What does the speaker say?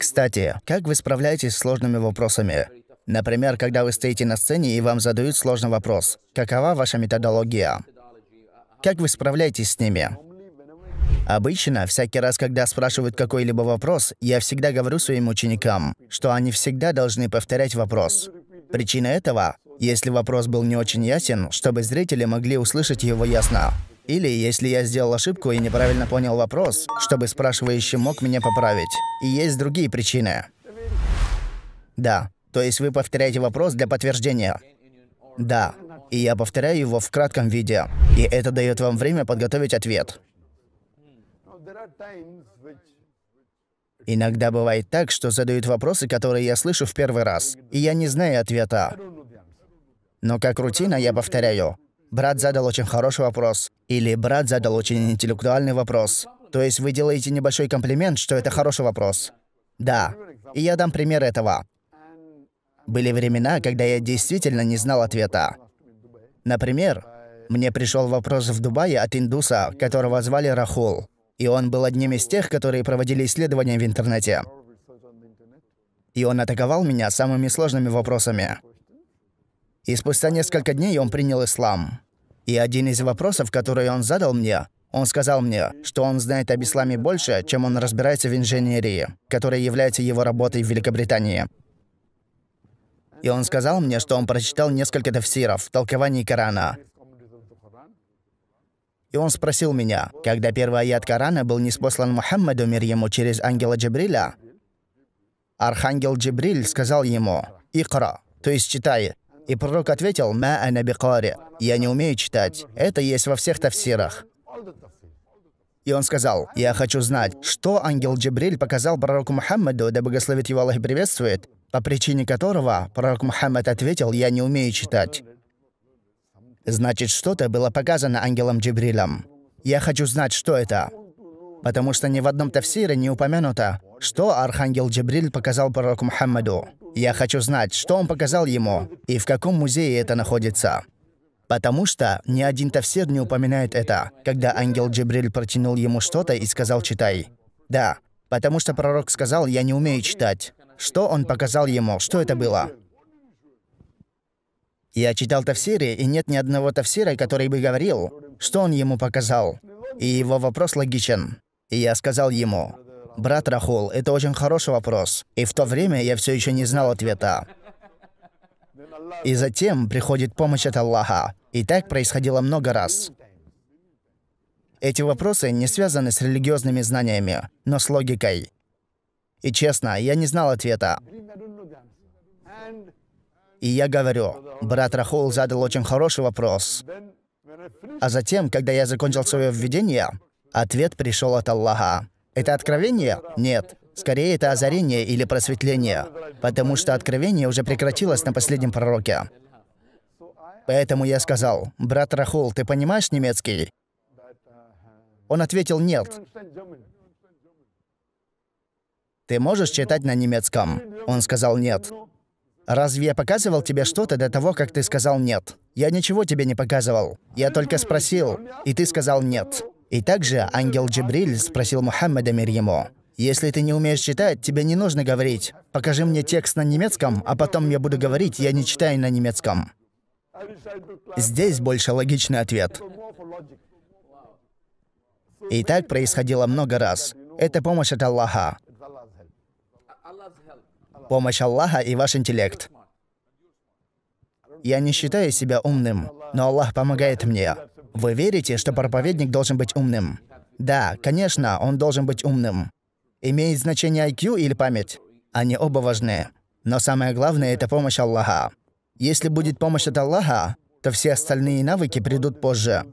Кстати, как вы справляетесь с сложными вопросами? Например, когда вы стоите на сцене и вам задают сложный вопрос. Какова ваша методология? Как вы справляетесь с ними? Обычно, всякий раз, когда спрашивают какой-либо вопрос, я всегда говорю своим ученикам, что они всегда должны повторять вопрос. Причина этого, если вопрос был не очень ясен, чтобы зрители могли услышать его ясно. Или, если я сделал ошибку и неправильно понял вопрос, чтобы спрашивающий мог меня поправить. И есть другие причины. Да. То есть вы повторяете вопрос для подтверждения. Да. И я повторяю его в кратком виде. И это дает вам время подготовить ответ. Иногда бывает так, что задают вопросы, которые я слышу в первый раз, и я не знаю ответа. Но как рутина я повторяю. Брат задал очень хороший вопрос. Или брат задал очень интеллектуальный вопрос. То есть вы делаете небольшой комплимент, что это хороший вопрос. Да. И я дам пример этого. Были времена, когда я действительно не знал ответа. Например, мне пришел вопрос в Дубае от индуса, которого звали Рахул. И он был одним из тех, которые проводили исследования в интернете. И он атаковал меня самыми сложными вопросами. И спустя несколько дней он принял ислам. И один из вопросов, который он задал мне, он сказал мне, что он знает об исламе больше, чем он разбирается в инженерии, которая является его работой в Великобритании. И он сказал мне, что он прочитал несколько тафсиров, толкований Корана. И он спросил меня, когда первый аят Корана был неспослан Мухаммаду, мир ему, через ангела Джабриля, архангел Джибриль сказал ему, «Икра», то есть читай, и пророк ответил, «Ма анабикари». «Я не умею читать». Это есть во всех тафсирах. И он сказал, «Я хочу знать, что ангел Джибриль показал пророку Мухаммаду, да благословит его Аллах и приветствует, по причине которого пророк Мухаммад ответил, «Я не умею читать». Значит, что-то было показано ангелом Джибрилем. Я хочу знать, что это. Потому что ни в одном тафсире не упомянуто, что архангел Джибриль показал пророку Мухаммаду. Я хочу знать, что он показал ему и в каком музее это находится. Потому что ни один тавсир не упоминает это, когда ангел Джибриль протянул ему что-то и сказал «читай». Да, потому что пророк сказал «я не умею читать». Что он показал ему? Что это было? Я читал тафсиры, и нет ни одного тавсира, который бы говорил, что он ему показал. И его вопрос логичен. И я сказал ему, Брат Рахул, это очень хороший вопрос. И в то время я все еще не знал ответа. И затем приходит помощь от Аллаха. И так происходило много раз. Эти вопросы не связаны с религиозными знаниями, но с логикой. И честно, я не знал ответа. И я говорю, брат Рахул задал очень хороший вопрос. А затем, когда я закончил свое введение, ответ пришел от Аллаха. Это откровение? Нет. Скорее, это озарение или просветление, потому что откровение уже прекратилось на последнем пророке. Поэтому я сказал, «Брат Рахул, ты понимаешь немецкий?» Он ответил, «Нет». «Ты можешь читать на немецком?» Он сказал, «Нет». «Разве я показывал тебе что-то до того, как ты сказал «нет»?» «Я ничего тебе не показывал. Я только спросил, и ты сказал «нет». И также ангел Джибриль спросил Мухаммеда мир ему, «Если ты не умеешь читать, тебе не нужно говорить. Покажи мне текст на немецком, а потом я буду говорить, я не читаю на немецком». Здесь больше логичный ответ. И так происходило много раз. Это помощь от Аллаха. Помощь Аллаха и ваш интеллект. Я не считаю себя умным, но Аллах помогает мне. Вы верите, что проповедник должен быть умным? Да, конечно, он должен быть умным. Имеет значение IQ или память? Они оба важны. Но самое главное – это помощь Аллаха. Если будет помощь от Аллаха, то все остальные навыки придут позже.